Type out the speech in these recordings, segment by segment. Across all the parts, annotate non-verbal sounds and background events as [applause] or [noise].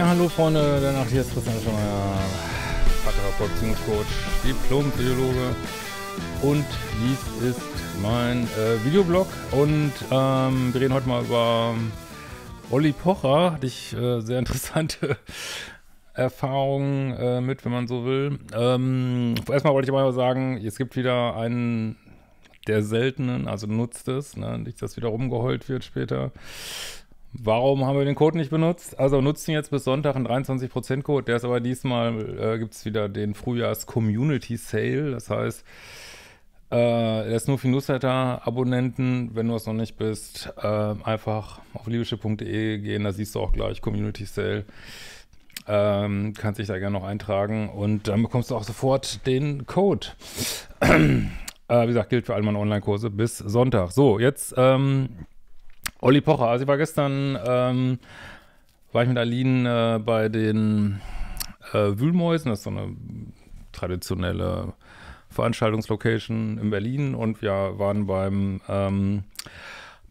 Ja, hallo Freunde, danach hier ist Christian Schemeier, Paartherapeut, Beziehungscoach, diplom Diplompsychologe und dies ist mein äh, Videoblog und ähm, wir reden heute mal über ähm, Olli Pocher, hatte ich äh, sehr interessante [laughs] Erfahrungen äh, mit, wenn man so will. Ähm, erstmal wollte ich aber sagen, es gibt wieder einen der seltenen, also nutzt es, ne? nicht, dass wieder rumgeheult wird später. Warum haben wir den Code nicht benutzt? Also nutzt ihn jetzt bis Sonntag einen 23% Code. Der ist aber diesmal, äh, gibt es wieder den Frühjahrs Community Sale. Das heißt, äh, der ist nur für Newsletter-Abonnenten. Wenn du es noch nicht bist, äh, einfach auf liebeschiff.de gehen. Da siehst du auch gleich Community Sale. Ähm, kannst dich da gerne noch eintragen und dann bekommst du auch sofort den Code. [clears throat] äh, wie gesagt, gilt für alle meine Online-Kurse bis Sonntag. So, jetzt. Ähm, Olli Pocher, also ich war gestern, ähm, war ich mit Aline äh, bei den äh, Wühlmäusen, das ist so eine traditionelle Veranstaltungslocation in Berlin und wir waren beim ähm,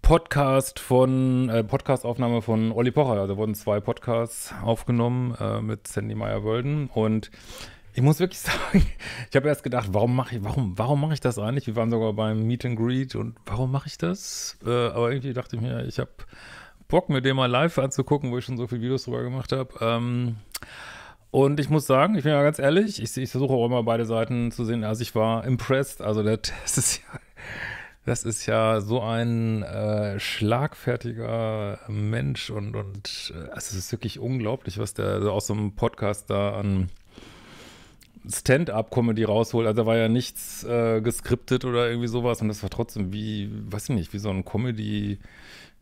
Podcast von, äh, Podcastaufnahme von Olli Pocher, also wurden zwei Podcasts aufgenommen äh, mit Sandy Meyer-Wölden und ich muss wirklich [laughs] sagen, ich habe erst gedacht, warum mache ich, warum, warum mache ich das eigentlich? Wir waren sogar beim Meet and Greet und warum mache ich das? Äh, aber irgendwie dachte ich mir, ich habe Bock, mir den mal live anzugucken, wo ich schon so viele Videos drüber gemacht habe. Ähm, und ich muss sagen, ich bin ja ganz ehrlich, ich, ich versuche auch immer beide Seiten zu sehen. Also ich war impressed. Also der [laughs] Test ist ja, das ist ja so ein äh, schlagfertiger Mensch und, und äh, also es ist wirklich unglaublich, was der also aus so einem Podcast da an Stand-up-Comedy rausholt. Also da war ja nichts äh, geskriptet oder irgendwie sowas. Und das war trotzdem wie, weiß ich nicht, wie so ein Comedy,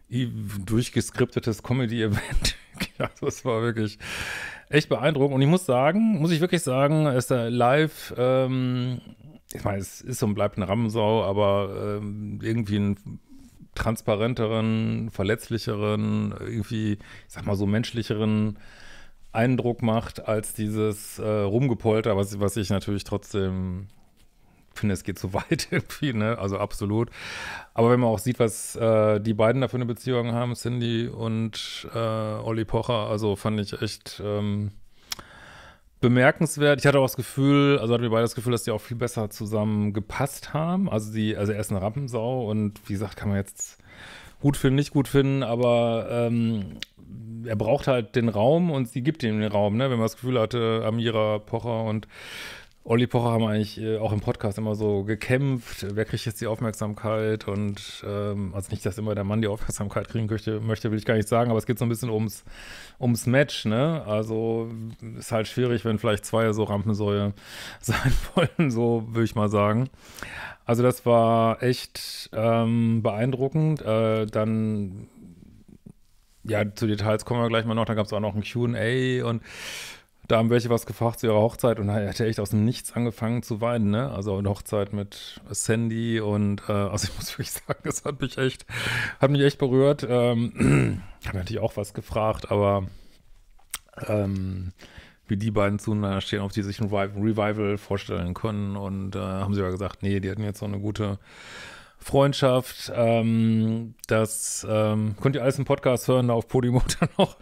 durchgeskriptetes Comedy-Event. also es [laughs] war wirklich echt beeindruckend. Und ich muss sagen, muss ich wirklich sagen, ist da live, ähm, ich meine, es ist und bleibt eine Rammensau, aber ähm, irgendwie ein transparenteren, verletzlicheren, irgendwie, ich sag mal so menschlicheren Eindruck macht als dieses äh, Rumgepolter, was, was ich natürlich trotzdem finde, es geht zu [laughs] weit irgendwie, ne? Also absolut. Aber wenn man auch sieht, was äh, die beiden da für eine Beziehung haben, Cindy und äh, Olli Pocher, also fand ich echt ähm, bemerkenswert. Ich hatte auch das Gefühl, also hatten wir beide das Gefühl, dass die auch viel besser zusammen gepasst haben. Also die, also er ist eine Rampensau und wie gesagt, kann man jetzt gut finden, nicht gut finden, aber ähm, er braucht halt den Raum und sie gibt ihm den Raum, ne? Wenn man das Gefühl hatte, Amira Pocher und Olli Pocher haben eigentlich äh, auch im Podcast immer so gekämpft, wer kriegt jetzt die Aufmerksamkeit und ähm, also nicht, dass immer der Mann die Aufmerksamkeit kriegen möchte, möchte, will ich gar nicht sagen, aber es geht so ein bisschen ums, ums Match, ne? Also ist halt schwierig, wenn vielleicht zwei so Rampensäue [laughs] sein wollen, so würde ich mal sagen. Also das war echt ähm, beeindruckend. Äh, dann ja, zu Details kommen wir gleich mal noch. Da gab es auch noch ein QA und da haben welche was gefragt zu ihrer Hochzeit und er hat echt aus dem Nichts angefangen zu weinen, ne? Also eine Hochzeit mit Sandy und äh, also ich muss [laughs] wirklich sagen, das hat mich echt, hat mich echt berührt. Ähm, [clears throat] habe natürlich auch was gefragt, aber ähm, wie die beiden zueinander stehen, auf die sich ein Revival vorstellen können und äh, haben sie ja gesagt, nee, die hatten jetzt so eine gute Freundschaft. Ähm, das ähm, könnt ihr alles im Podcast hören, auf Podimo [laughs] dann noch,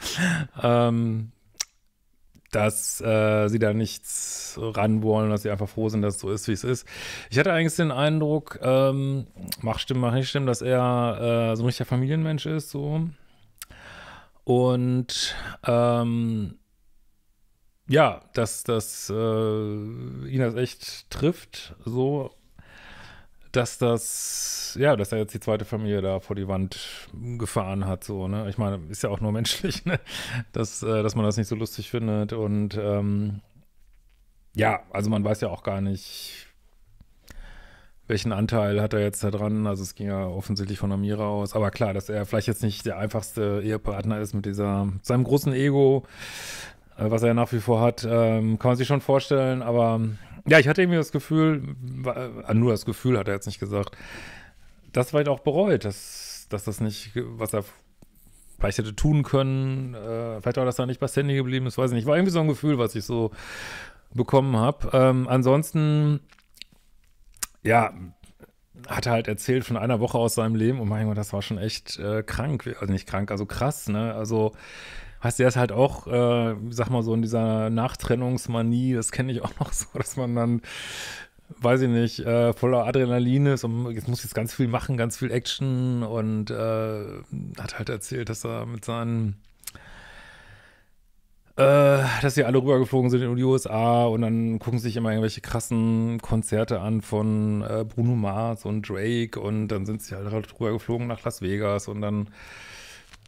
Ähm, dass äh, sie da nichts ran wollen, dass sie einfach froh sind, dass es so ist, wie es ist. Ich hatte eigentlich den Eindruck, ähm, mach stimmen, mach nicht stimmen, dass er äh, so ein richtiger Familienmensch ist, so. Und ähm, ja, dass dass äh, ihn das echt trifft, so dass das, ja, dass er jetzt die zweite Familie da vor die Wand gefahren hat, so, ne? Ich meine, ist ja auch nur [laughs] menschlich, ne? Dass, äh, dass man das nicht so lustig findet. Und ähm, ja, also man weiß ja auch gar nicht, welchen Anteil hat er jetzt da dran. Also es ging ja offensichtlich von Amira aus. Aber klar, dass er vielleicht jetzt nicht der einfachste Ehepartner ist mit dieser, seinem großen Ego, äh, was er ja nach wie vor hat, ähm, kann man sich schon vorstellen, aber ja, ich hatte irgendwie das Gefühl, äh, nur das Gefühl hat er jetzt nicht gesagt, das war auch bereut, dass, dass das nicht, was er vielleicht hätte tun können, äh, vielleicht auch, dass er nicht bei Sandy geblieben ist, weiß ich nicht. War irgendwie so ein Gefühl, was ich so bekommen habe. Ähm, ansonsten, ja, hat er halt erzählt von einer Woche aus seinem Leben und mein Gott, das war schon echt äh, krank, also nicht krank, also krass, ne? Also hast du das halt auch, äh, sag mal so, in dieser Nachtrennungsmanie, das kenne ich auch noch so, dass man dann, weiß ich nicht, äh, voller Adrenalin ist und jetzt muss jetzt ganz viel machen, ganz viel Action und äh, hat halt erzählt, dass er mit seinen äh, dass sie alle rübergeflogen sind in die USA und dann gucken sich immer irgendwelche krassen Konzerte an von äh, Bruno Mars und Drake und dann sind sie halt, halt rübergeflogen nach Las Vegas und dann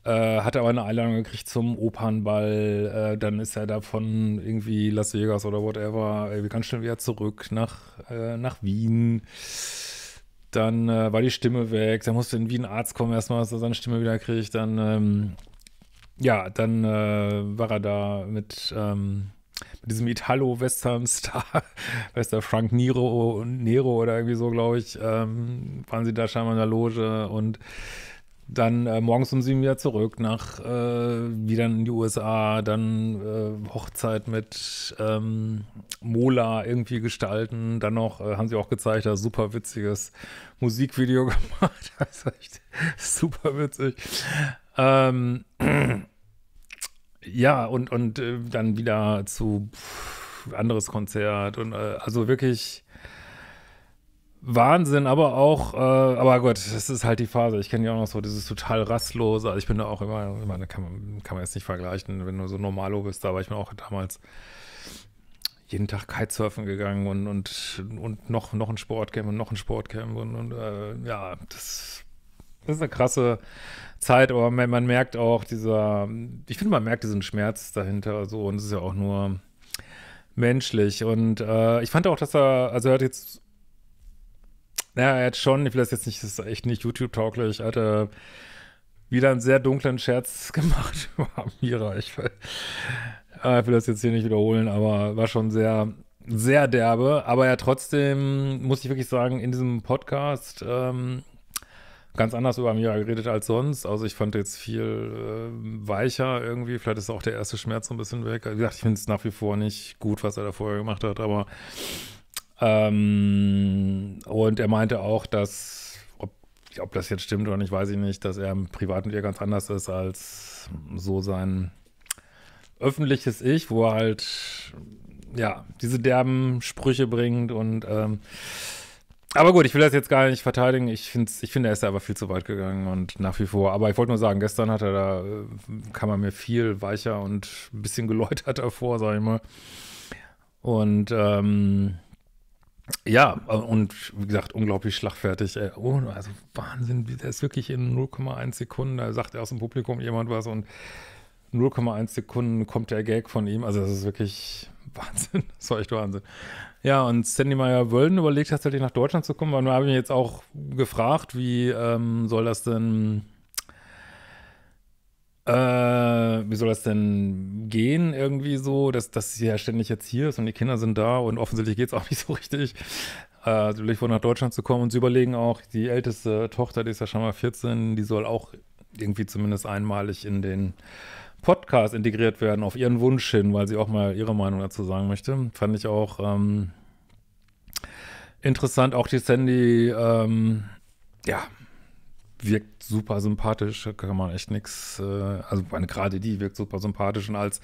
äh, hat aber eine Einladung gekriegt zum Opernball. Äh, dann ist er davon irgendwie Las Vegas oder whatever. Irgendwie äh, ganz schnell wieder zurück nach, äh, nach Wien. Dann äh, war die Stimme weg. Dann musste in Wien Arzt kommen, erstmal, dass er seine Stimme wieder kriegt. Dann, ähm, ja, dann äh, war er da mit. Ähm, mit diesem Italo-Western-Star, Wester [laughs] Frank Nero, Nero oder irgendwie so, glaube ich, ähm, waren sie da scheinbar in der Loge und dann äh, morgens um sieben wieder zurück, nach äh, wieder in die USA, dann äh, Hochzeit mit ähm, Mola irgendwie gestalten, dann noch, äh, haben sie auch gezeigt, ein super witziges Musikvideo [laughs] gemacht, das ist echt super witzig. Ähm, [clears throat] ja, und, und äh, dann wieder zu pff, anderes Konzert und äh, also wirklich Wahnsinn, aber auch, äh, aber gut, das ist halt die Phase. Ich kenne ja auch noch so dieses total rastlose. Also ich bin da auch immer, ich meine, kann man, kann man jetzt nicht vergleichen, wenn du so normalo bist, aber ich bin auch damals jeden Tag Kitesurfen gegangen und, und, und noch, noch ein Sportcamp und noch ein Sportcamp und, und äh, ja, das, das, ist eine krasse Zeit, aber man, man merkt auch dieser, ich finde, man merkt diesen Schmerz dahinter so und es ist ja auch nur menschlich und äh, ich fand auch, dass er, also er hat jetzt naja, er hat schon, ich will das jetzt nicht, das ist echt nicht YouTube-tauglich, hat er wieder einen sehr dunklen Scherz [laughs] gemacht über Amira. Ich will, äh, ich will das jetzt hier nicht wiederholen, aber war schon sehr, sehr derbe. Aber ja, trotzdem muss ich wirklich sagen, in diesem Podcast ähm, ganz anders über Amira geredet als sonst. Also ich fand jetzt viel äh, weicher irgendwie. Vielleicht ist auch der erste Schmerz so ein bisschen weg. Wie gesagt, ich finde es nach wie vor nicht gut, was er da vorher gemacht hat, aber ähm, und er meinte auch, dass, ob, ob, das jetzt stimmt oder nicht, weiß ich nicht, dass er im privaten ihr ganz anders ist als so sein öffentliches Ich, wo er halt, ja, diese derben Sprüche bringt und, ähm, aber gut, ich will das jetzt gar nicht verteidigen. Ich finde, ich find, er ist da aber viel zu weit gegangen und nach wie vor. Aber ich wollte nur sagen, gestern hat er da, äh, kam er mir viel weicher und ein bisschen geläuterter [laughs] vor, sag ich mal. Und ähm, ja, und wie gesagt, unglaublich schlagfertig. Oh, also Wahnsinn, der ist wirklich in 0,1 Sekunden, da sagt er aus dem Publikum jemand was und 0,1 Sekunden kommt der Gag von ihm. Also das ist wirklich [laughs] Wahnsinn. Das war echt Wahnsinn. Ja, und Sandy Meyer Wölden überlegt tatsächlich nach Deutschland zu kommen, weil habe ich ihn jetzt auch gefragt, wie ähm, soll das denn äh, wie soll das denn gehen irgendwie so, dass, dass sie ja ständig jetzt hier ist und die Kinder sind da und offensichtlich geht es auch [laughs] nicht so richtig. Äh, sie überlegen, nach Deutschland zu kommen und sie überlegen auch, die älteste Tochter, die ist ja schon mal 14, die soll auch irgendwie zumindest einmalig in den Podcast integriert werden, auf ihren Wunsch hin, weil sie auch mal ihre Meinung dazu sagen möchte. Fand ich auch ähm, interessant, auch die Sandy, ähm, ja, wirkt super sympathisch, da kann man echt nichts, äh, also gerade die wirkt super sympathisch und als,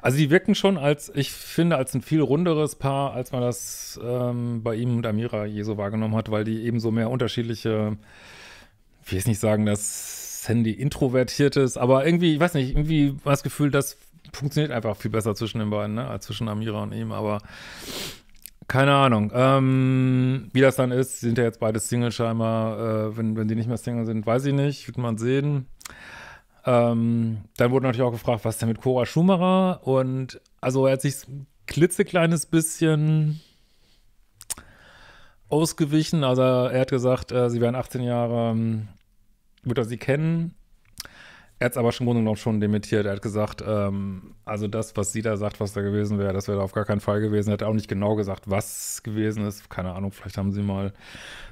also die wirken schon als, ich finde, als ein viel runderes Paar, als man das ähm, bei ihm und Amira je so wahrgenommen hat, weil die eben so mehr unterschiedliche, ich will jetzt nicht sagen, dass Sandy introvertiert ist, aber irgendwie, ich weiß nicht, irgendwie war das Gefühl, das funktioniert einfach viel besser zwischen den beiden, ne, als zwischen Amira und ihm, aber keine Ahnung. Ähm, wie das dann ist, sind ja jetzt beide Single scheinbar. Äh, wenn, wenn die nicht mehr Single sind, weiß ich nicht. Wird man sehen. Ähm, dann wurde natürlich auch gefragt, was denn mit Cora Schumacher? Und also er hat sich ein klitzekleines bisschen ausgewichen. Also er hat gesagt, äh, sie werden 18 Jahre, ähm, wird er sie kennen. Er hat es aber schon Grunde noch schon dementiert. Er hat gesagt, ähm, also das, was sie da sagt, was da gewesen wäre, das wäre da auf gar keinen Fall gewesen. Er hat auch nicht genau gesagt, was gewesen ist. Keine Ahnung, vielleicht haben sie mal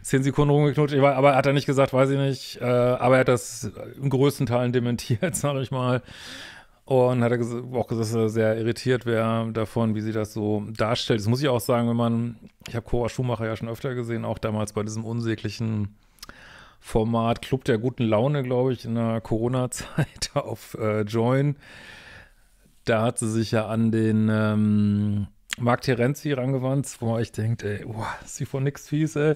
zehn Sekunden rumgeknutscht. aber hat er nicht gesagt, weiß ich nicht. Äh, aber er hat das im größten Teil dementiert, [laughs] sage ich mal. Und hat er auch gesagt, dass er sehr irritiert wäre davon, wie sie das so darstellt. Das muss ich auch sagen, wenn man, ich habe Cora Schumacher ja schon öfter gesehen, auch damals bei diesem unsäglichen Format Club der guten Laune, glaube ich, in der Corona-Zeit [laughs] auf äh, Join. Da hat sie sich ja an den ähm, Marc Terenzi rangewandt, wo man echt denkt, ey, boah, ist sie von nichts fies, ey.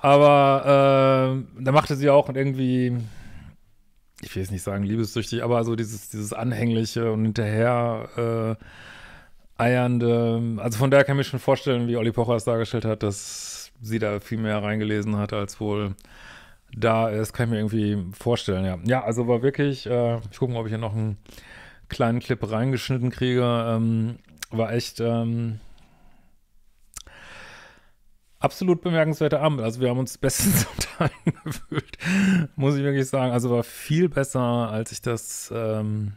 Aber äh, da machte sie auch irgendwie, ich will jetzt nicht sagen liebessüchtig, aber so dieses, dieses anhängliche und hinterher äh, eiernde. Also von daher kann ich mir schon vorstellen, wie Olli Pocher es dargestellt hat, dass sie da viel mehr reingelesen hat als wohl da, ist, kann ich mir irgendwie vorstellen, ja. Ja, also war wirklich, äh, ich gucke mal, ob ich hier noch einen kleinen Clip reingeschnitten kriege. Ähm, war echt ähm, absolut bemerkenswerter Abend. Also wir haben uns bestens [laughs] unterhalten gefühlt, muss ich wirklich sagen. Also war viel besser, als ich das ähm,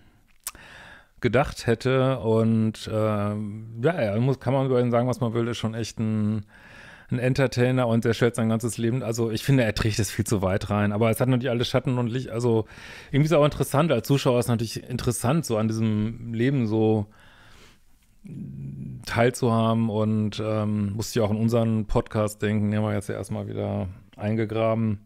gedacht hätte. Und ähm, ja, ja, muss, kann man über ihn sagen, was man will, ist schon echt ein ein Entertainer und der stellt sein ganzes Leben. Also ich finde, er trägt es viel zu weit rein. Aber es hat natürlich alle Schatten und Licht. Also irgendwie ist es auch interessant. Als Zuschauer ist es natürlich interessant, so an diesem Leben so teilzuhaben. Und ähm, musste ich auch in unseren Podcast denken. Den haben wir jetzt ja erstmal wieder eingegraben.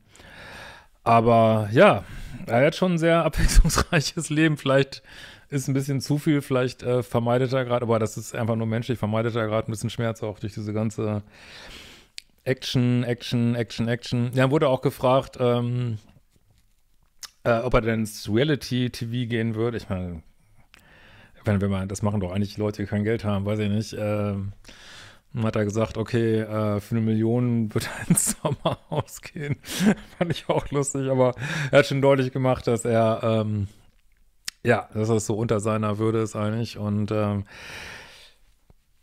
Aber ja, er hat schon ein sehr [laughs] abwechslungsreiches Leben. Vielleicht ist ein bisschen zu viel, vielleicht äh, vermeidet er gerade, aber das ist einfach nur menschlich, vermeidet er gerade ein bisschen Schmerz auch durch diese ganze Action, Action, Action, Action. Ja, wurde auch gefragt, ähm, äh, ob er denn ins Reality-TV gehen würde. Ich meine, wenn wir mal, das machen doch eigentlich Leute, die kein Geld haben, weiß ich nicht. Ähm, hat er gesagt, okay, äh, für eine Million wird er ins [laughs] Sommerhaus gehen. [laughs] Fand ich auch lustig, aber er hat schon deutlich gemacht, dass er, ähm, ja, dass das so unter seiner Würde ist eigentlich. Und ähm,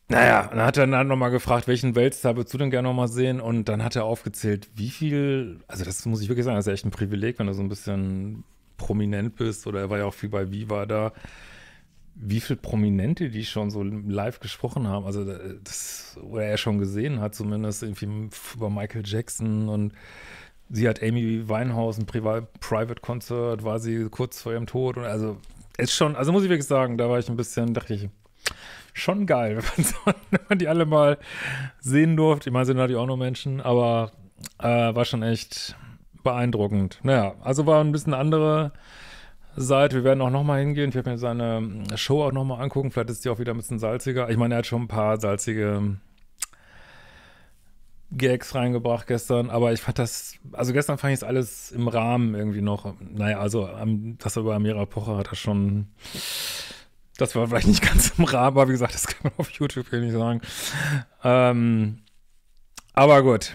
naja, dann hat er dann nochmal gefragt, welchen Weltstar würdest du denn gerne nochmal sehen? Und dann hat er aufgezählt, wie viel, also das muss ich wirklich sagen, das ist echt ein Privileg, wenn du so ein bisschen prominent bist, oder er war ja auch viel bei Viva da, wie viel Prominente die schon so live gesprochen haben, also das, oder er schon gesehen hat, zumindest irgendwie über Michael Jackson und sie hat Amy Winehouse, ein Private konzert war sie kurz vor ihrem Tod und also ist schon, also muss ich wirklich sagen, da war ich ein bisschen, dachte ich, schon geil, [laughs] wenn man die alle mal sehen durfte. Ich meine, sind natürlich auch nur Menschen, aber äh, war schon echt beeindruckend. Naja, also war ein bisschen andere Seite. Wir werden auch nochmal hingehen. Ich werde mir seine ähm, Show auch nochmal angucken. Vielleicht ist die auch wieder ein bisschen salziger. Ich meine, er hat schon ein paar salzige ähm, Gags reingebracht gestern, aber ich fand das, also gestern fand ich es alles im Rahmen irgendwie noch. Naja, also ähm, das über Amira Pocher hat das schon das war vielleicht nicht ganz im Rahmen, aber wie gesagt, das kann man auf YouTube hier nicht sagen. Ähm, aber gut.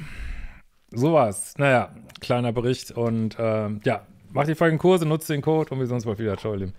So war's. Naja, kleiner Bericht und ähm, ja, macht die folgenden Kurse, nutzt den Code und wir sehen uns bald wieder. Ciao, ihr Lieben.